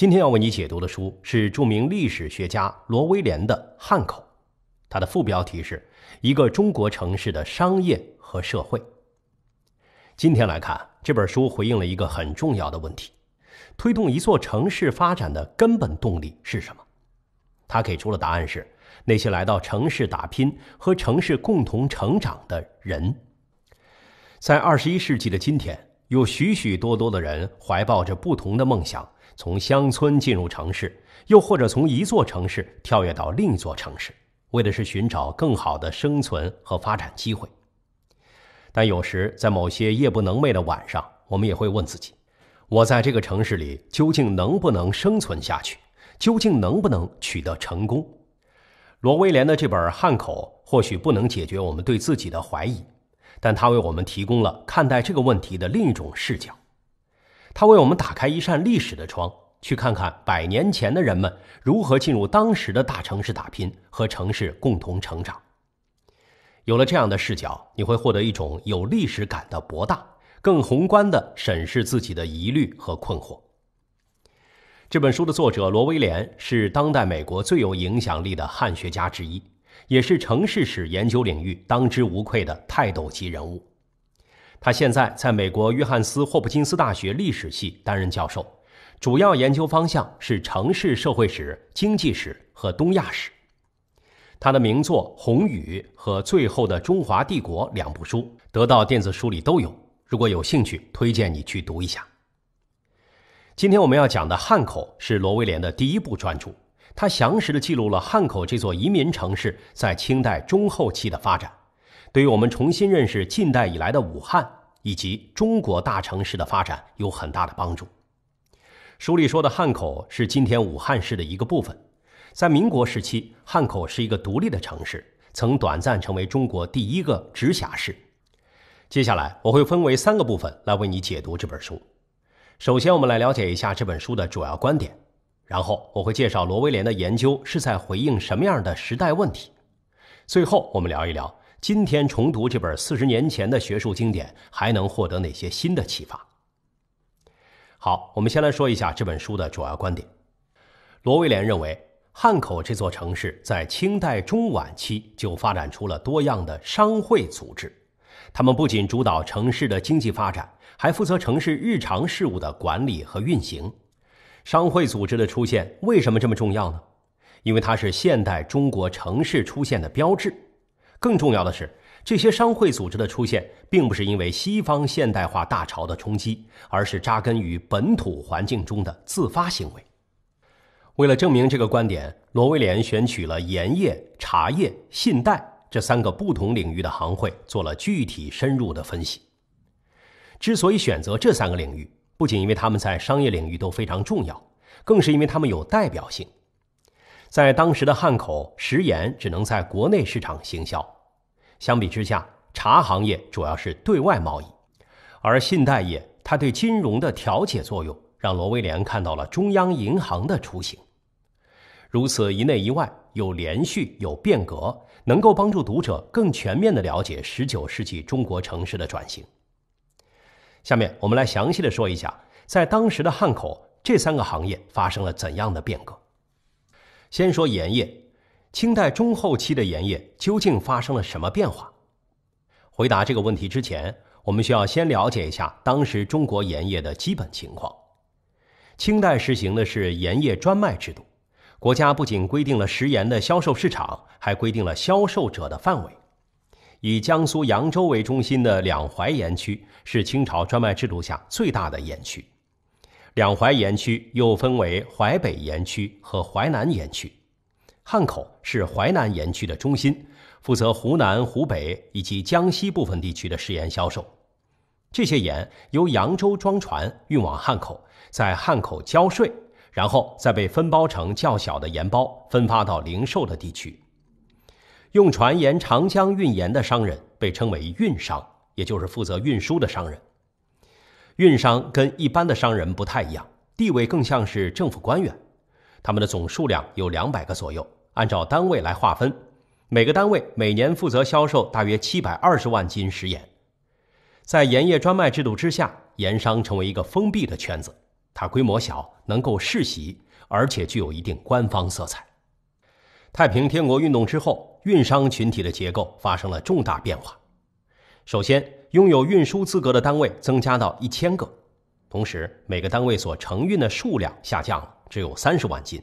今天要为你解读的书是著名历史学家罗威廉的《汉口》，它的副标题是一个中国城市的商业和社会。今天来看，这本书回应了一个很重要的问题：推动一座城市发展的根本动力是什么？他给出了答案是：那些来到城市打拼和城市共同成长的人。在二十一世纪的今天，有许许多多的人怀抱着不同的梦想。从乡村进入城市，又或者从一座城市跳跃到另一座城市，为的是寻找更好的生存和发展机会。但有时在某些夜不能寐的晚上，我们也会问自己：我在这个城市里究竟能不能生存下去？究竟能不能取得成功？罗威廉的这本《汉口》或许不能解决我们对自己的怀疑，但他为我们提供了看待这个问题的另一种视角。它为我们打开一扇历史的窗，去看看百年前的人们如何进入当时的大城市打拼和城市共同成长。有了这样的视角，你会获得一种有历史感的博大，更宏观的审视自己的疑虑和困惑。这本书的作者罗威廉是当代美国最有影响力的汉学家之一，也是城市史研究领域当之无愧的泰斗级人物。他现在在美国约翰斯霍普金斯大学历史系担任教授，主要研究方向是城市社会史、经济史和东亚史。他的名作《红雨》和《最后的中华帝国》两部书得到电子书里都有，如果有兴趣，推荐你去读一下。今天我们要讲的《汉口》是罗威廉的第一部专著，他详实的记录了汉口这座移民城市在清代中后期的发展。对于我们重新认识近代以来的武汉以及中国大城市的发展有很大的帮助。书里说的汉口是今天武汉市的一个部分，在民国时期，汉口是一个独立的城市，曾短暂成为中国第一个直辖市。接下来我会分为三个部分来为你解读这本书。首先，我们来了解一下这本书的主要观点，然后我会介绍罗威廉的研究是在回应什么样的时代问题，最后我们聊一聊。今天重读这本四十年前的学术经典，还能获得哪些新的启发？好，我们先来说一下这本书的主要观点。罗威廉认为，汉口这座城市在清代中晚期就发展出了多样的商会组织，他们不仅主导城市的经济发展，还负责城市日常事务的管理和运行。商会组织的出现为什么这么重要呢？因为它是现代中国城市出现的标志。更重要的是，这些商会组织的出现，并不是因为西方现代化大潮的冲击，而是扎根于本土环境中的自发行为。为了证明这个观点，罗威廉选取了盐业、茶叶、信贷这三个不同领域的行会，做了具体深入的分析。之所以选择这三个领域，不仅因为他们在商业领域都非常重要，更是因为他们有代表性。在当时的汉口，食盐只能在国内市场行销。相比之下，茶行业主要是对外贸易，而信贷业它对金融的调节作用，让罗威廉看到了中央银行的雏形。如此一内一外，有连续有变革，能够帮助读者更全面地了解十九世纪中国城市的转型。下面我们来详细的说一下，在当时的汉口，这三个行业发生了怎样的变革。先说盐业，清代中后期的盐业究竟发生了什么变化？回答这个问题之前，我们需要先了解一下当时中国盐业的基本情况。清代实行的是盐业专卖制度，国家不仅规定了食盐的销售市场，还规定了销售者的范围。以江苏扬州为中心的两淮盐区是清朝专卖制度下最大的盐区。两淮盐区又分为淮北盐区和淮南盐区，汉口是淮南盐区的中心，负责湖南、湖北以及江西部分地区的食盐销售。这些盐由扬州装船运往汉口，在汉口交税，然后再被分包成较小的盐包，分发到零售的地区。用船沿长江运盐的商人被称为运商，也就是负责运输的商人。运商跟一般的商人不太一样，地位更像是政府官员。他们的总数量有两百个左右。按照单位来划分，每个单位每年负责销售大约七百二十万斤食盐。在盐业专卖制度之下，盐商成为一个封闭的圈子。它规模小，能够世袭，而且具有一定官方色彩。太平天国运动之后，运商群体的结构发生了重大变化。首先，拥有运输资格的单位增加到一千个，同时每个单位所承运的数量下降，了，只有三十万斤。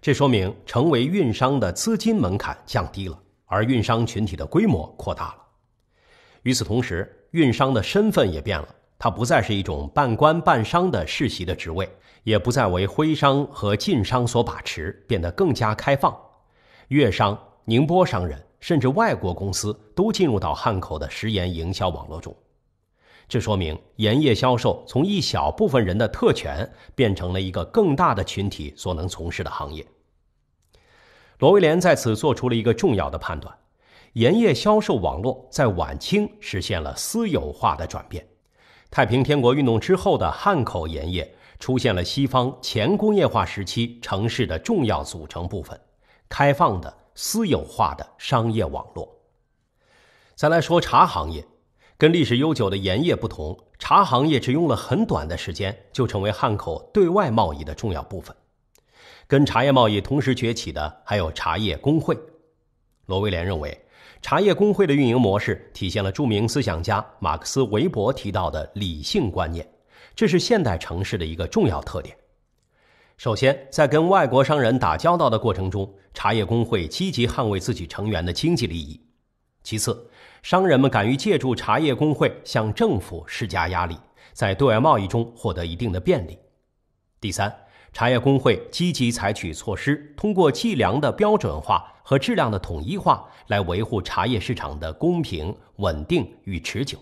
这说明成为运商的资金门槛降低了，而运商群体的规模扩大了。与此同时，运商的身份也变了，它不再是一种半官半商的世袭的职位，也不再为徽商和晋商所把持，变得更加开放。粤商、宁波商人。甚至外国公司都进入到汉口的食盐营销网络中，这说明盐业销售从一小部分人的特权变成了一个更大的群体所能从事的行业。罗威廉在此做出了一个重要的判断：盐业销售网络在晚清实现了私有化的转变。太平天国运动之后的汉口盐业出现了西方前工业化时期城市的重要组成部分，开放的。私有化的商业网络。再来说茶行业，跟历史悠久的盐业不同，茶行业只用了很短的时间就成为汉口对外贸易的重要部分。跟茶叶贸易同时崛起的还有茶叶工会。罗威廉认为，茶叶工会的运营模式体现了著名思想家马克思·韦伯提到的理性观念，这是现代城市的一个重要特点。首先，在跟外国商人打交道的过程中，茶叶工会积极捍卫自己成员的经济利益；其次，商人们敢于借助茶叶工会向政府施加压力，在对外贸易中获得一定的便利；第三，茶叶工会积极采取措施，通过计量的标准化和质量的统一化，来维护茶叶市场的公平、稳定与持久。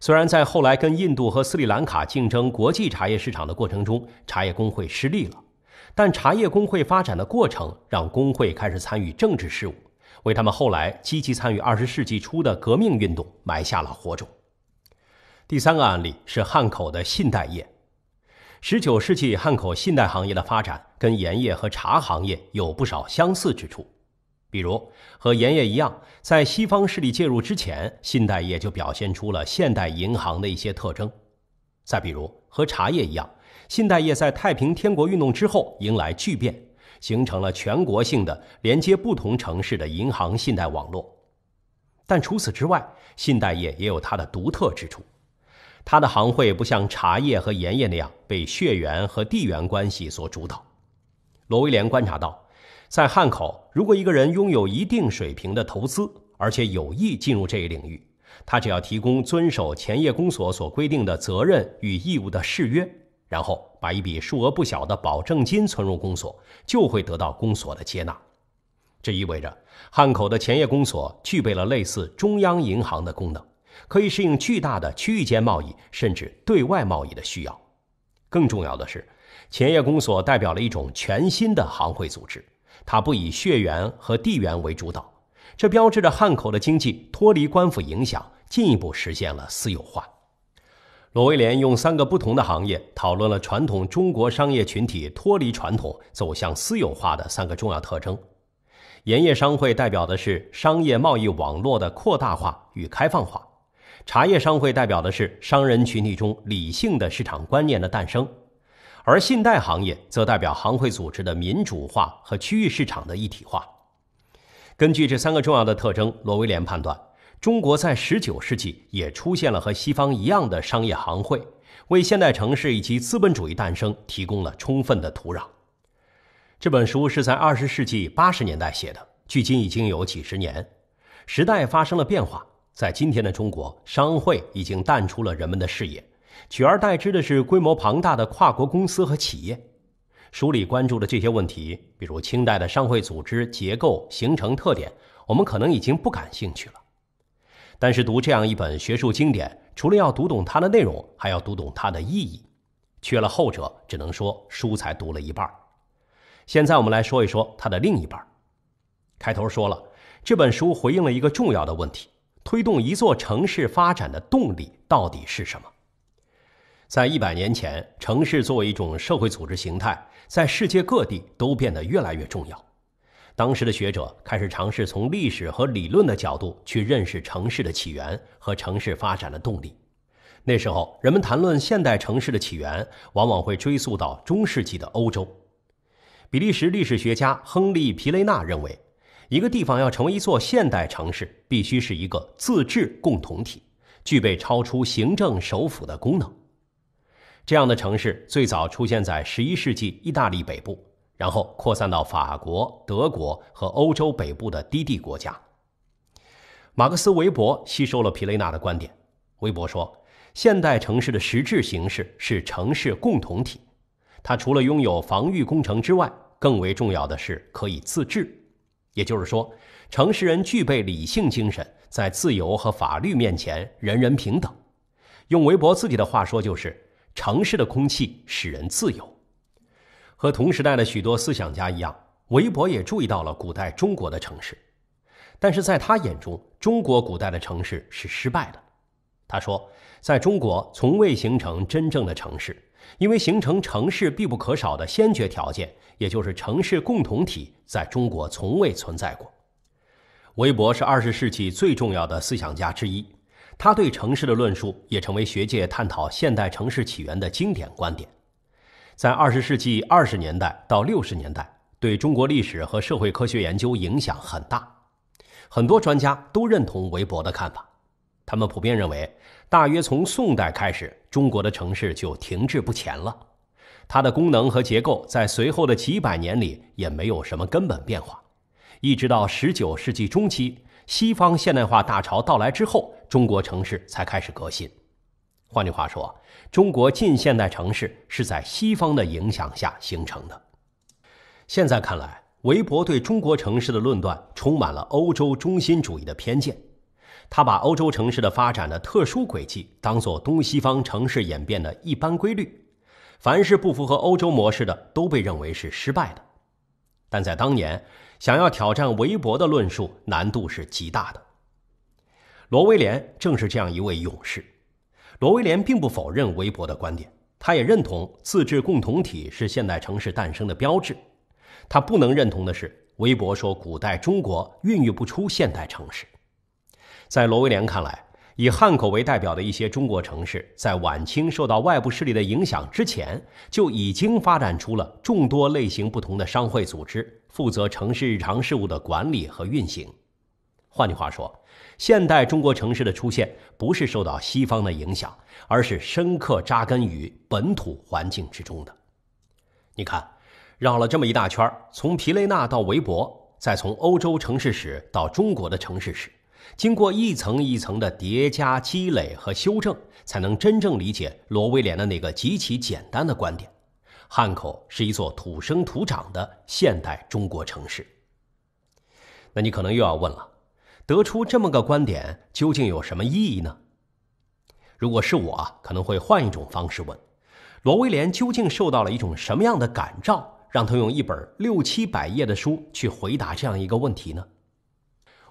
虽然在后来跟印度和斯里兰卡竞争国际茶叶市场的过程中，茶叶工会失利了，但茶叶工会发展的过程让工会开始参与政治事务，为他们后来积极参与二十世纪初的革命运动埋下了火种。第三个案例是汉口的信贷业。十九世纪汉口信贷行业的发展跟盐业和茶行业有不少相似之处。比如和盐业一样，在西方势力介入之前，信贷业就表现出了现代银行的一些特征。再比如和茶叶一样，信贷业在太平天国运动之后迎来巨变，形成了全国性的连接不同城市的银行信贷网络。但除此之外，信贷业也有它的独特之处。它的行会不像茶叶和盐业那样被血缘和地缘关系所主导。罗威廉观察到。在汉口，如果一个人拥有一定水平的投资，而且有意进入这一领域，他只要提供遵守前业公所所规定的责任与义务的誓约，然后把一笔数额不小的保证金存入公所，就会得到公所的接纳。这意味着汉口的前业公所具备了类似中央银行的功能，可以适应巨大的区域间贸易甚至对外贸易的需要。更重要的是，前业公所代表了一种全新的行会组织。它不以血缘和地缘为主导，这标志着汉口的经济脱离官府影响，进一步实现了私有化。罗威廉用三个不同的行业讨论了传统中国商业群体脱离传统走向私有化的三个重要特征：盐业商会代表的是商业贸易网络的扩大化与开放化；茶叶商会代表的是商人群体中理性的市场观念的诞生。而信贷行业则代表行会组织的民主化和区域市场的一体化。根据这三个重要的特征，罗威廉判断，中国在19世纪也出现了和西方一样的商业行会，为现代城市以及资本主义诞生提供了充分的土壤。这本书是在20世纪80年代写的，距今已经有几十年，时代发生了变化，在今天的中国，商会已经淡出了人们的视野。取而代之的是规模庞大的跨国公司和企业。书里关注的这些问题，比如清代的商会组织结构形成特点，我们可能已经不感兴趣了。但是读这样一本学术经典，除了要读懂它的内容，还要读懂它的意义。缺了后者，只能说书才读了一半。现在我们来说一说它的另一半。开头说了，这本书回应了一个重要的问题：推动一座城市发展的动力到底是什么？在一百年前，城市作为一种社会组织形态，在世界各地都变得越来越重要。当时的学者开始尝试从历史和理论的角度去认识城市的起源和城市发展的动力。那时候，人们谈论现代城市的起源，往往会追溯到中世纪的欧洲。比利时历史学家亨利·皮雷纳认为，一个地方要成为一座现代城市，必须是一个自治共同体，具备超出行政首府的功能。这样的城市最早出现在十一世纪意大利北部，然后扩散到法国、德国和欧洲北部的低地国家。马克思·韦伯吸收了皮雷纳的观点。韦伯说，现代城市的实质形式是城市共同体，它除了拥有防御工程之外，更为重要的是可以自治，也就是说，城市人具备理性精神，在自由和法律面前人人平等。用韦伯自己的话说，就是。城市的空气使人自由。和同时代的许多思想家一样，韦伯也注意到了古代中国的城市，但是在他眼中，中国古代的城市是失败的。他说，在中国从未形成真正的城市，因为形成城市必不可少的先决条件，也就是城市共同体，在中国从未存在过。韦伯是20世纪最重要的思想家之一。他对城市的论述也成为学界探讨现代城市起源的经典观点，在二十世纪二十年代到六十年代，对中国历史和社会科学研究影响很大，很多专家都认同韦伯的看法。他们普遍认为，大约从宋代开始，中国的城市就停滞不前了，它的功能和结构在随后的几百年里也没有什么根本变化，一直到十九世纪中期，西方现代化大潮到来之后。中国城市才开始革新，换句话说，中国近现代城市是在西方的影响下形成的。现在看来，韦伯对中国城市的论断充满了欧洲中心主义的偏见。他把欧洲城市的发展的特殊轨迹当做东西方城市演变的一般规律，凡是不符合欧洲模式的都被认为是失败的。但在当年，想要挑战韦伯的论述难度是极大的。罗威廉正是这样一位勇士。罗威廉并不否认韦伯的观点，他也认同自治共同体是现代城市诞生的标志。他不能认同的是，韦伯说古代中国孕育不出现代城市。在罗威廉看来，以汉口为代表的一些中国城市，在晚清受到外部势力的影响之前，就已经发展出了众多类型不同的商会组织，负责城市日常事务的管理和运行。换句话说，现代中国城市的出现不是受到西方的影响，而是深刻扎根于本土环境之中的。你看，绕了这么一大圈从皮雷纳到维伯，再从欧洲城市史到中国的城市史，经过一层一层的叠加、积累和修正，才能真正理解罗威廉的那个极其简单的观点：汉口是一座土生土长的现代中国城市。那你可能又要问了。得出这么个观点究竟有什么意义呢？如果是我，可能会换一种方式问：罗威廉究竟受到了一种什么样的感召，让他用一本六七百页的书去回答这样一个问题呢？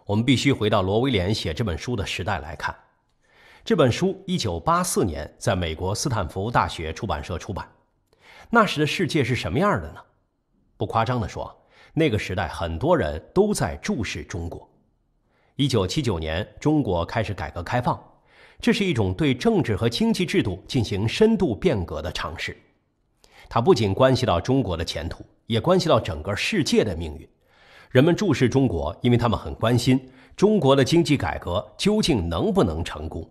我们必须回到罗威廉写这本书的时代来看。这本书一九八四年在美国斯坦福大学出版社出版，那时的世界是什么样的呢？不夸张地说，那个时代很多人都在注视中国。一九七九年，中国开始改革开放，这是一种对政治和经济制度进行深度变革的尝试。它不仅关系到中国的前途，也关系到整个世界的命运。人们注视中国，因为他们很关心中国的经济改革究竟能不能成功。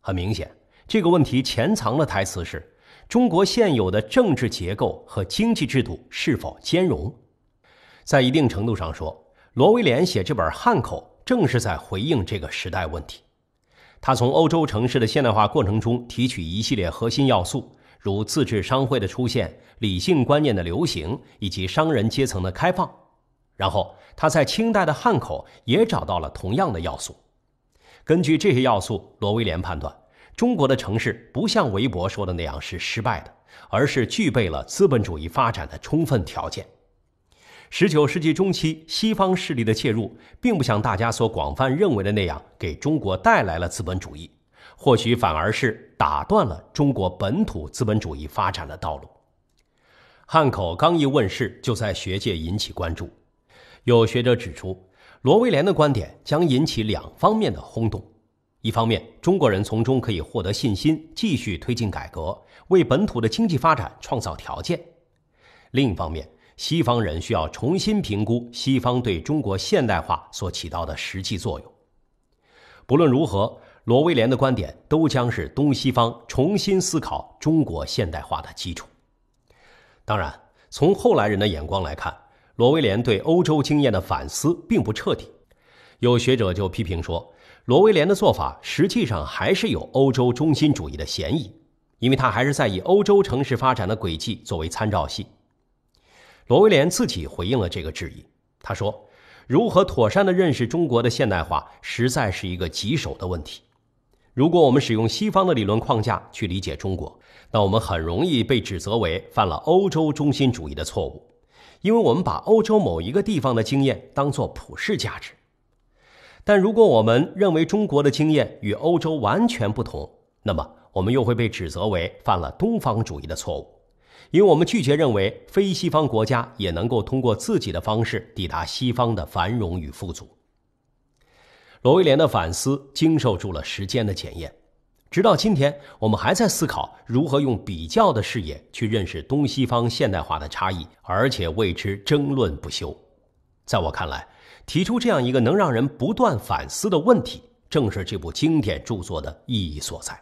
很明显，这个问题潜藏的台词是：中国现有的政治结构和经济制度是否兼容？在一定程度上说，罗威廉写这本《汉口》。正是在回应这个时代问题，他从欧洲城市的现代化过程中提取一系列核心要素，如自治商会的出现、理性观念的流行以及商人阶层的开放。然后，他在清代的汉口也找到了同样的要素。根据这些要素，罗威廉判断中国的城市不像韦伯说的那样是失败的，而是具备了资本主义发展的充分条件。十九世纪中期，西方势力的介入，并不像大家所广泛认为的那样，给中国带来了资本主义，或许反而是打断了中国本土资本主义发展的道路。汉口刚一问世，就在学界引起关注。有学者指出，罗威廉的观点将引起两方面的轰动：一方面，中国人从中可以获得信心，继续推进改革，为本土的经济发展创造条件；另一方面，西方人需要重新评估西方对中国现代化所起到的实际作用。不论如何，罗威廉的观点都将是东西方重新思考中国现代化的基础。当然，从后来人的眼光来看，罗威廉对欧洲经验的反思并不彻底。有学者就批评说，罗威廉的做法实际上还是有欧洲中心主义的嫌疑，因为他还是在以欧洲城市发展的轨迹作为参照系。罗威廉自己回应了这个质疑。他说：“如何妥善地认识中国的现代化，实在是一个棘手的问题。如果我们使用西方的理论框架去理解中国，那我们很容易被指责为犯了欧洲中心主义的错误，因为我们把欧洲某一个地方的经验当作普世价值；但如果我们认为中国的经验与欧洲完全不同，那么我们又会被指责为犯了东方主义的错误。”因为我们拒绝认为非西方国家也能够通过自己的方式抵达西方的繁荣与富足，罗威廉的反思经受住了时间的检验，直到今天，我们还在思考如何用比较的视野去认识东西方现代化的差异，而且为之争论不休。在我看来，提出这样一个能让人不断反思的问题，正是这部经典著作的意义所在。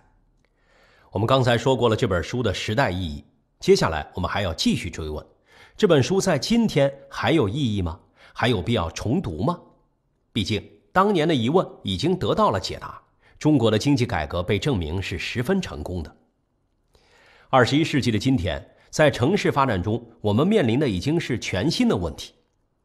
我们刚才说过了这本书的时代意义。接下来我们还要继续追问：这本书在今天还有意义吗？还有必要重读吗？毕竟当年的疑问已经得到了解答。中国的经济改革被证明是十分成功的。二十一世纪的今天，在城市发展中，我们面临的已经是全新的问题，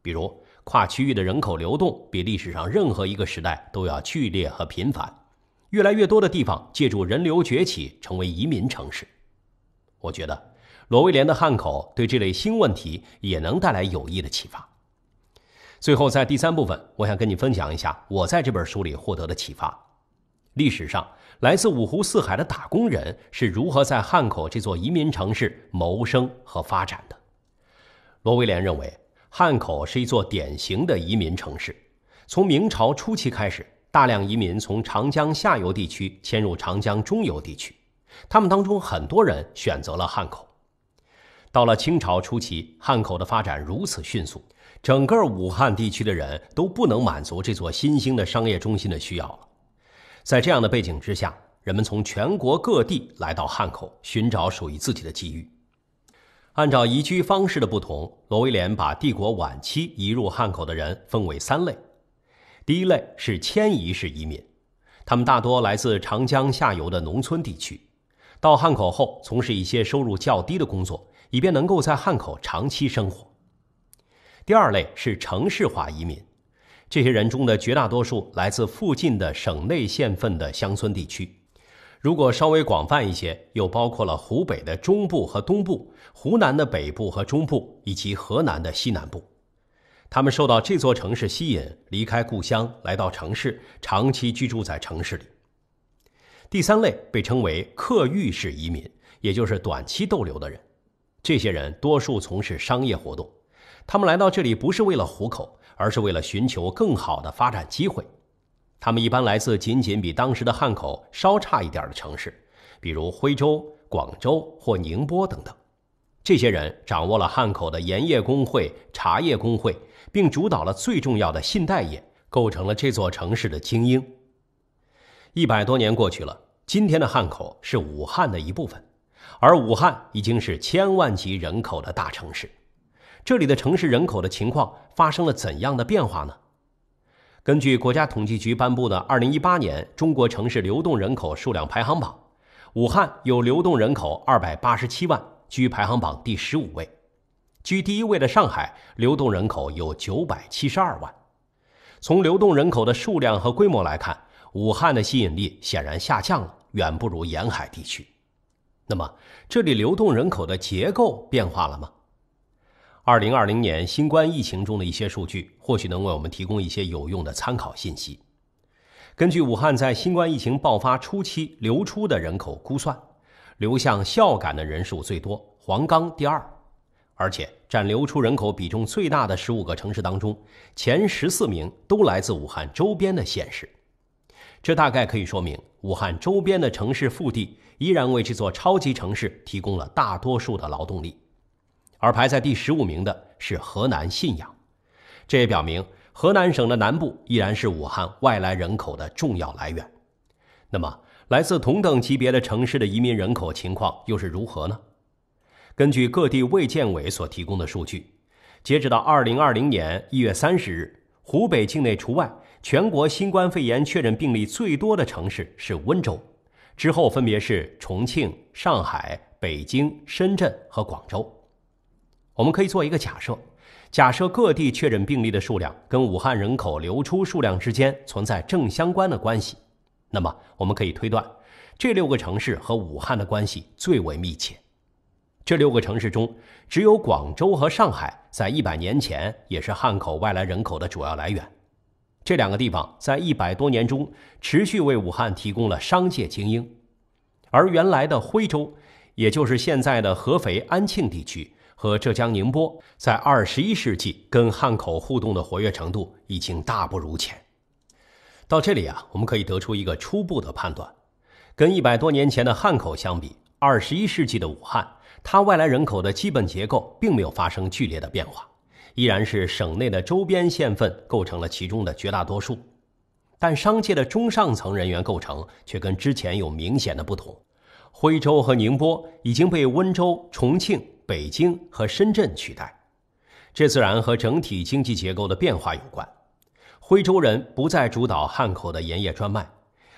比如跨区域的人口流动比历史上任何一个时代都要剧烈和频繁，越来越多的地方借助人流崛起成为移民城市。我觉得。罗威廉的汉口对这类新问题也能带来有益的启发。最后，在第三部分，我想跟你分享一下我在这本书里获得的启发：历史上来自五湖四海的打工人是如何在汉口这座移民城市谋生和发展的。罗威廉认为，汉口是一座典型的移民城市。从明朝初期开始，大量移民从长江下游地区迁入长江中游地区，他们当中很多人选择了汉口。到了清朝初期，汉口的发展如此迅速，整个武汉地区的人都不能满足这座新兴的商业中心的需要了。在这样的背景之下，人们从全国各地来到汉口，寻找属于自己的机遇。按照移居方式的不同，罗威廉把帝国晚期移入汉口的人分为三类。第一类是迁移式移民，他们大多来自长江下游的农村地区，到汉口后从事一些收入较低的工作。以便能够在汉口长期生活。第二类是城市化移民，这些人中的绝大多数来自附近的省内县份的乡村地区，如果稍微广泛一些，又包括了湖北的中部和东部、湖南的北部和中部以及河南的西南部。他们受到这座城市吸引，离开故乡来到城市，长期居住在城市里。第三类被称为客寓式移民，也就是短期逗留的人。这些人多数从事商业活动，他们来到这里不是为了糊口，而是为了寻求更好的发展机会。他们一般来自仅仅比当时的汉口稍差一点的城市，比如徽州、广州或宁波等等。这些人掌握了汉口的盐业工会、茶叶工会，并主导了最重要的信贷业，构成了这座城市的精英。一百多年过去了，今天的汉口是武汉的一部分。而武汉已经是千万级人口的大城市，这里的城市人口的情况发生了怎样的变化呢？根据国家统计局颁布的《二零一八年中国城市流动人口数量排行榜》，武汉有流动人口二百八十七万，居排行榜第十五位。居第一位的上海流动人口有九百七十二万。从流动人口的数量和规模来看，武汉的吸引力显然下降了，远不如沿海地区。那么，这里流动人口的结构变化了吗？二零二零年新冠疫情中的一些数据，或许能为我们提供一些有用的参考信息。根据武汉在新冠疫情爆发初期流出的人口估算，流向孝感的人数最多，黄冈第二。而且，占流出人口比重最大的十五个城市当中，前十四名都来自武汉周边的县市。这大概可以说明。武汉周边的城市腹地依然为这座超级城市提供了大多数的劳动力，而排在第十五名的是河南信阳，这也表明河南省的南部依然是武汉外来人口的重要来源。那么，来自同等级别的城市的移民人口情况又是如何呢？根据各地卫健委所提供的数据，截止到二零二零年一月三十日，湖北境内除外。全国新冠肺炎确诊病例最多的城市是温州，之后分别是重庆、上海、北京、深圳和广州。我们可以做一个假设，假设各地确诊病例的数量跟武汉人口流出数量之间存在正相关的关系，那么我们可以推断，这六个城市和武汉的关系最为密切。这六个城市中，只有广州和上海在一百年前也是汉口外来人口的主要来源。这两个地方在一百多年中持续为武汉提供了商界精英，而原来的徽州，也就是现在的合肥、安庆地区和浙江宁波，在二十一世纪跟汉口互动的活跃程度已经大不如前。到这里啊，我们可以得出一个初步的判断：跟一百多年前的汉口相比，二十一世纪的武汉，它外来人口的基本结构并没有发生剧烈的变化。依然是省内的周边县份构成了其中的绝大多数，但商界的中上层人员构成却跟之前有明显的不同。徽州和宁波已经被温州、重庆、北京和深圳取代，这自然和整体经济结构的变化有关。徽州人不再主导汉口的盐业专卖，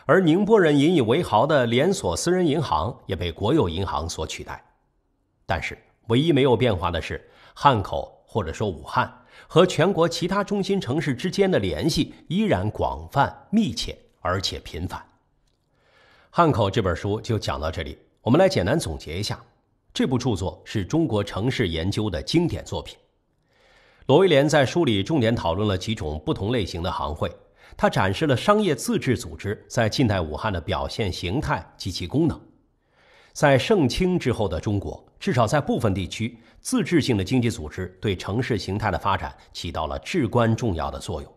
而宁波人引以为豪的连锁私人银行也被国有银行所取代。但是，唯一没有变化的是汉口。或者说武汉和全国其他中心城市之间的联系依然广泛、密切，而且频繁。《汉口》这本书就讲到这里，我们来简单总结一下：这部著作是中国城市研究的经典作品。罗威廉在书里重点讨论了几种不同类型的行会，他展示了商业自治组织在近代武汉的表现形态及其功能。在盛清之后的中国。至少在部分地区，自治性的经济组织对城市形态的发展起到了至关重要的作用。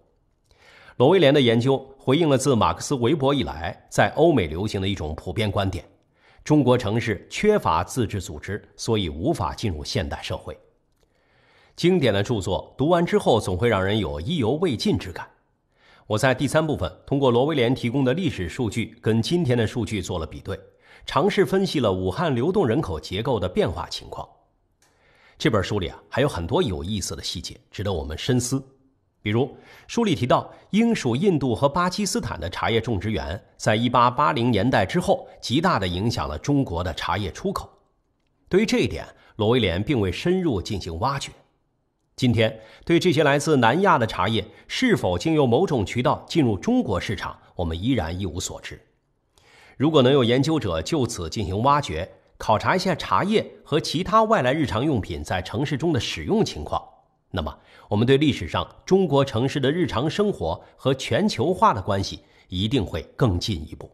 罗威廉的研究回应了自马克思、韦伯以来在欧美流行的一种普遍观点：中国城市缺乏自治组织，所以无法进入现代社会。经典的著作读完之后，总会让人有意犹未尽之感。我在第三部分通过罗威廉提供的历史数据跟今天的数据做了比对。尝试分析了武汉流动人口结构的变化情况。这本书里啊，还有很多有意思的细节，值得我们深思。比如，书里提到英属印度和巴基斯坦的茶叶种植园，在1880年代之后，极大地影响了中国的茶叶出口。对于这一点，罗威廉并未深入进行挖掘。今天，对这些来自南亚的茶叶是否经由某种渠道进入中国市场，我们依然一无所知。如果能有研究者就此进行挖掘、考察一下茶叶和其他外来日常用品在城市中的使用情况，那么我们对历史上中国城市的日常生活和全球化的关系一定会更进一步。